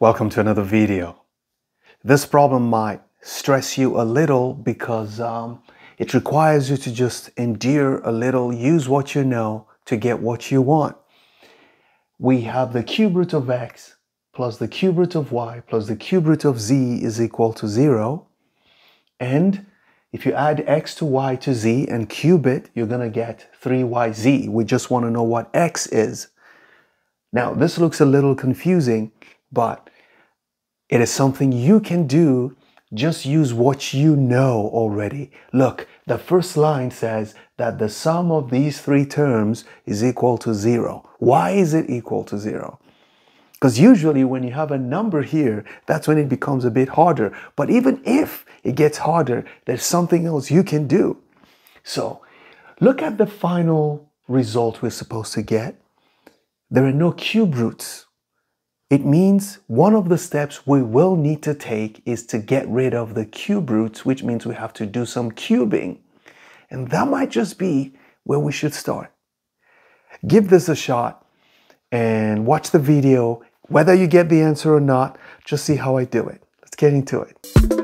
Welcome to another video. This problem might stress you a little because um, it requires you to just endure a little, use what you know to get what you want. We have the cube root of x plus the cube root of y plus the cube root of z is equal to 0. And if you add x to y to z and cube it, you're going to get 3yz. We just want to know what x is. Now, this looks a little confusing but it is something you can do. Just use what you know already. Look, the first line says that the sum of these three terms is equal to zero. Why is it equal to zero? Because usually when you have a number here, that's when it becomes a bit harder. But even if it gets harder, there's something else you can do. So look at the final result we're supposed to get. There are no cube roots. It means one of the steps we will need to take is to get rid of the cube roots, which means we have to do some cubing. And that might just be where we should start. Give this a shot and watch the video. Whether you get the answer or not, just see how I do it. Let's get into it.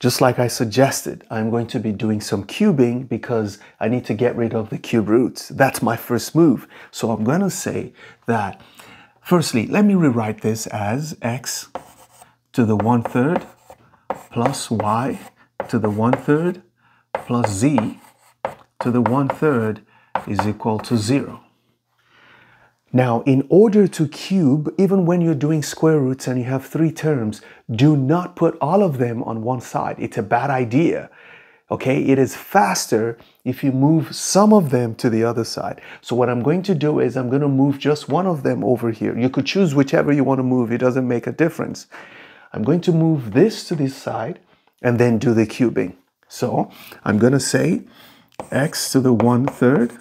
Just like I suggested, I'm going to be doing some cubing because I need to get rid of the cube roots. That's my first move. So I'm going to say that, firstly, let me rewrite this as x to the 1 third plus y to the 1 third plus z to the 1 third is equal to 0. Now, in order to cube, even when you're doing square roots and you have three terms, do not put all of them on one side. It's a bad idea. Okay, it is faster if you move some of them to the other side. So what I'm going to do is I'm going to move just one of them over here. You could choose whichever you want to move. It doesn't make a difference. I'm going to move this to this side and then do the cubing. So I'm going to say x to the 1 third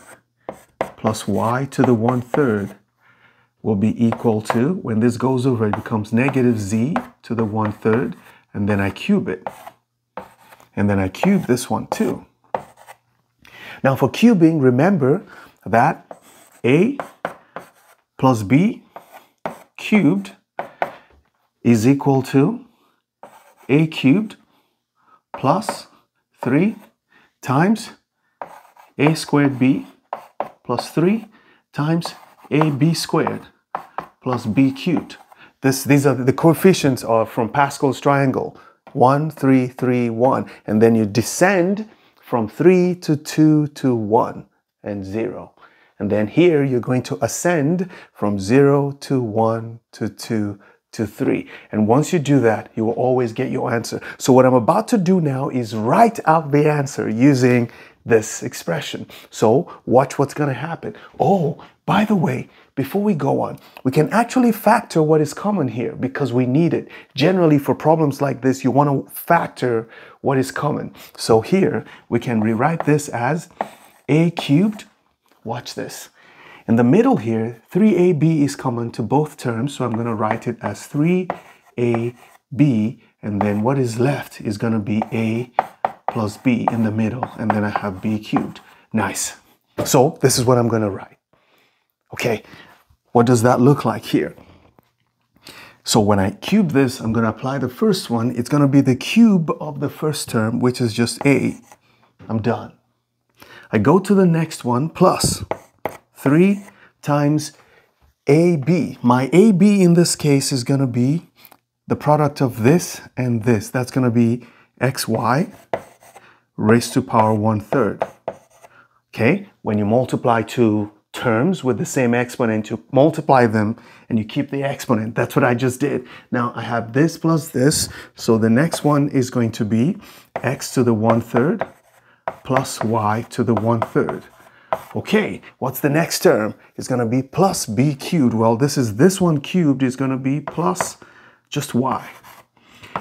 plus y to the 1 third will be equal to, when this goes over, it becomes negative z to the 1 third, and then I cube it. And then I cube this one too. Now for cubing, remember that a plus b cubed is equal to a cubed plus 3 times a squared b plus 3 times AB squared plus B cubed. This, these are the coefficients are from Pascal's triangle. 1, 3, 3, 1. And then you descend from 3 to 2 to 1 and 0. And then here you're going to ascend from 0 to 1 to 2 to 3. And once you do that, you will always get your answer. So what I'm about to do now is write out the answer using this expression. So watch what's going to happen. Oh, by the way, before we go on, we can actually factor what is common here because we need it. Generally, for problems like this, you want to factor what is common. So here, we can rewrite this as a cubed. Watch this. In the middle here, 3ab is common to both terms, so I'm going to write it as 3ab, and then what is left is going to be a plus b in the middle, and then I have b cubed. Nice. So this is what I'm going to write. Okay, what does that look like here? So when I cube this, I'm going to apply the first one. It's going to be the cube of the first term, which is just a. I'm done. I go to the next one, plus 3 times AB. My AB in this case is going to be the product of this and this. That's going to be xy raised to power one third. Okay, when you multiply two terms with the same exponent, you multiply them and you keep the exponent. That's what I just did. Now I have this plus this, so the next one is going to be x to the one third plus y to the one third. Okay, what's the next term? It's going to be plus b cubed. Well, this is this one cubed is going to be plus just y.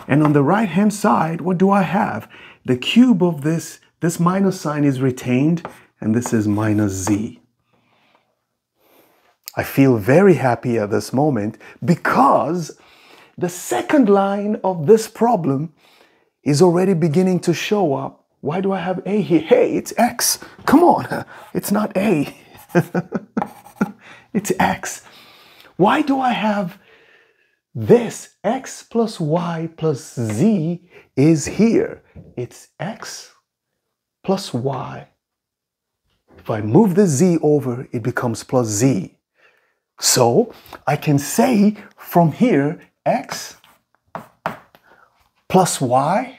And on the right hand side, what do I have? the cube of this, this minus sign is retained, and this is minus z. I feel very happy at this moment because the second line of this problem is already beginning to show up. Why do I have A here? Hey, it's X. Come on, it's not A. it's X. Why do I have this x plus y plus z is here. It's x plus y. If I move the z over, it becomes plus z. So I can say from here, x plus y.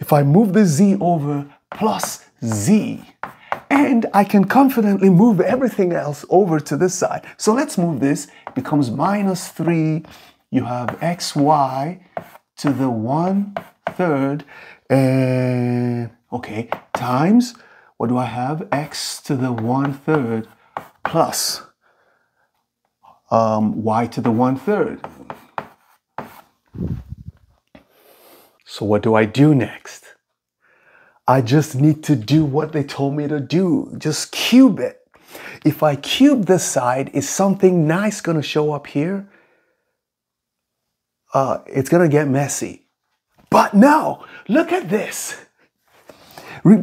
If I move the z over, plus z and I can confidently move everything else over to this side. So let's move this, it becomes minus 3, you have xy to the 1 third, and uh, okay, times, what do I have? x to the 1 third plus um, y to the 1 third. So what do I do next? I just need to do what they told me to do. Just cube it. If I cube this side, is something nice going to show up here? Uh, it's going to get messy. But no, look at this.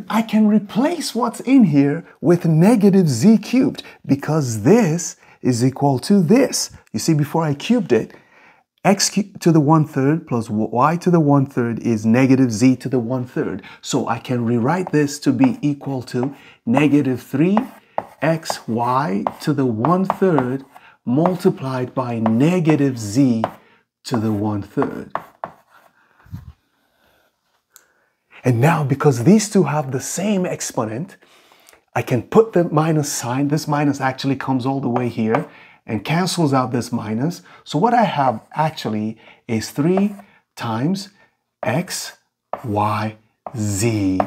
I can replace what's in here with negative z cubed because this is equal to this. You see, before I cubed it, x to the one third plus y to the one third is negative z to the one third. So I can rewrite this to be equal to negative 3 xy to the one third multiplied by negative z to the one third. And now because these two have the same exponent, I can put the minus sign, this minus actually comes all the way here, and cancels out this minus. So what I have actually is 3 times x, y, z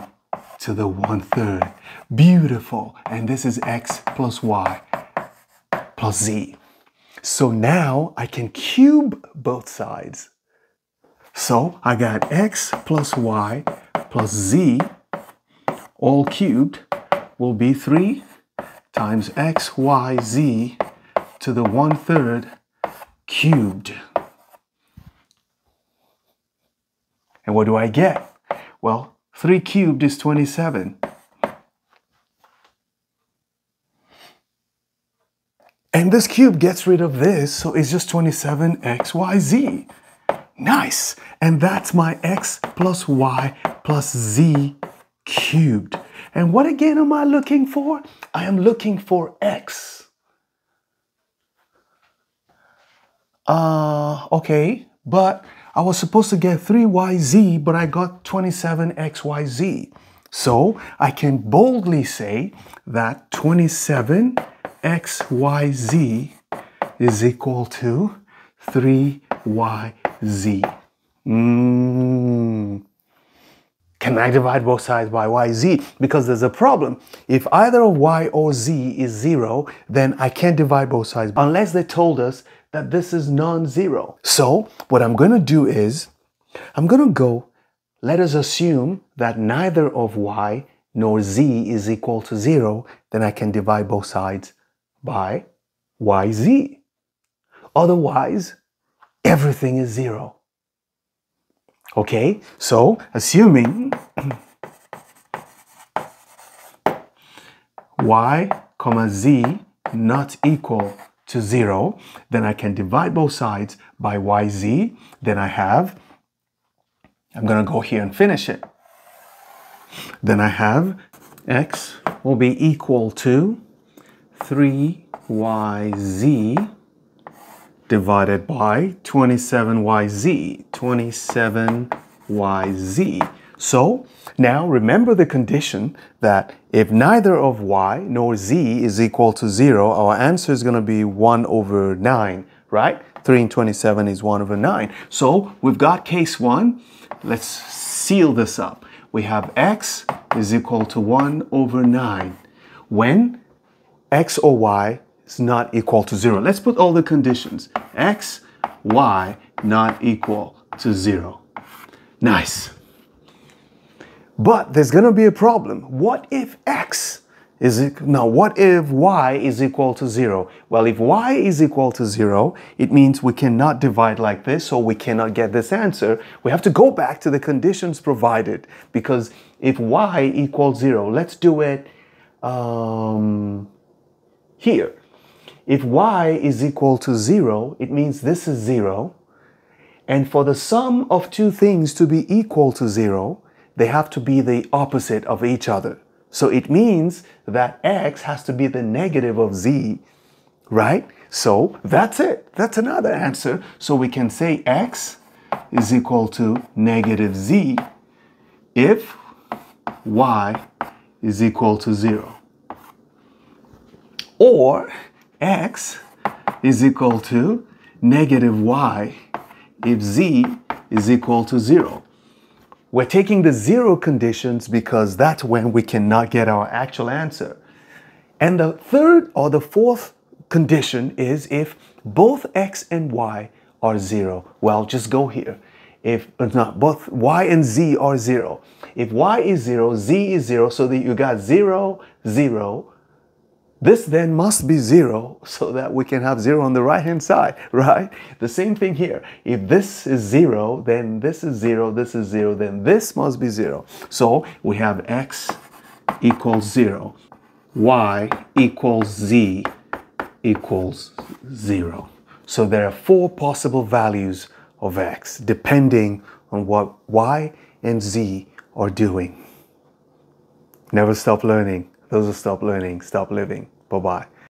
to the one third. Beautiful. And this is x plus y plus z. So now I can cube both sides. So I got x plus y plus z all cubed will be 3 times x, y, z to the one third cubed. And what do I get? Well, 3 cubed is 27. And this cube gets rid of this, so it's just 27xyz. Nice! And that's my x plus y plus z cubed. And what again am I looking for? I am looking for x. Uh, okay, but I was supposed to get 3YZ, but I got 27XYZ. So I can boldly say that 27XYZ is equal to 3YZ. Mm. Can I divide both sides by YZ? Because there's a problem. If either Y or Z is zero, then I can't divide both sides. Unless they told us that this is non-zero. So what I'm going to do is I'm going to go, let us assume that neither of y nor z is equal to 0, then I can divide both sides by yz. Otherwise, everything is 0. Okay, so assuming y comma z not equal to 0, then I can divide both sides by yz, then I have, I'm going to go here and finish it. Then I have x will be equal to 3yz divided by 27yz, 27yz. So now remember the condition that if neither of y nor z is equal to 0, our answer is going to be 1 over 9, right? 3 and 27 is 1 over 9. So we've got case 1. Let's seal this up. We have x is equal to 1 over 9 when x or y is not equal to 0. Let's put all the conditions. x, y not equal to 0. Nice. But there's going to be a problem. What if x is now what if y is equal to 0? Well, if y is equal to 0, it means we cannot divide like this, so we cannot get this answer. We have to go back to the conditions provided, because if y equals 0, let's do it um, here. If y is equal to 0, it means this is 0, and for the sum of two things to be equal to 0, they have to be the opposite of each other. So it means that x has to be the negative of z, right? So that's it. That's another answer. So we can say x is equal to negative z if y is equal to 0. Or x is equal to negative y if z is equal to 0. We're taking the zero conditions because that's when we cannot get our actual answer. And the third or the fourth condition is if both x and y are zero. Well, just go here. If uh, not both y and z are zero. If y is zero, z is zero, so that you got zero, zero, this then must be zero so that we can have zero on the right hand side, right? The same thing here. If this is zero, then this is zero, this is zero, then this must be zero. So we have x equals zero, y equals z equals zero. So there are four possible values of x depending on what y and z are doing. Never stop learning. Those who stop learning, stop living. Bye bye.